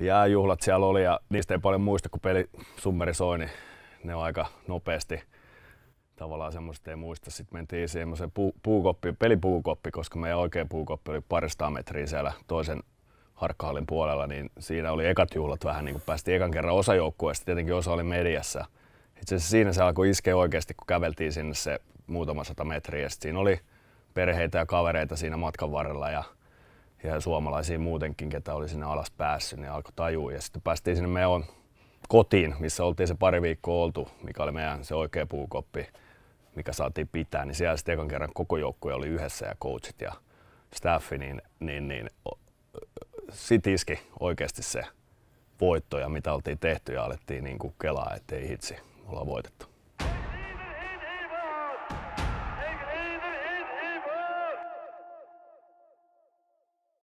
jääjuhlat siellä oli ja niistä ei paljon muista, kun peli summeri soi, niin ne on aika nopeasti tavallaan semmoista ei muista. Sitten mentiin semmoiseen puu, puukoppiin, pelipuukoppi, koska meidän oikea puukoppi oli parista metriä siellä toisen harkkahallin puolella, niin siinä oli ekat juhlat vähän niin kuin päästiin ekan kerran osajoukkueesta, tietenkin osa oli mediassa. Itse asiassa siinä se alkoi iskeä oikeasti, kun käveltiin sinne se muutama sata metriä. Sitten siinä oli perheitä ja kavereita siinä matkan varrella ja ja suomalaisia muutenkin, ketä oli sinne alas päässyt, niin alkoi tajua. Ja sitten päästiin sinne meidän kotiin, missä oltiin se pari viikkoa oltu, mikä oli meidän se oikea puukoppi, mikä saatiin pitää, niin siellä sitten ekan kerran koko joukkue oli yhdessä ja coachit ja staffi, niin, niin, niin sit iski oikeasti se voitto ja mitä oltiin tehty ja alettiin niin kuin kelaa, ettei hitsi, ollaan voitettu.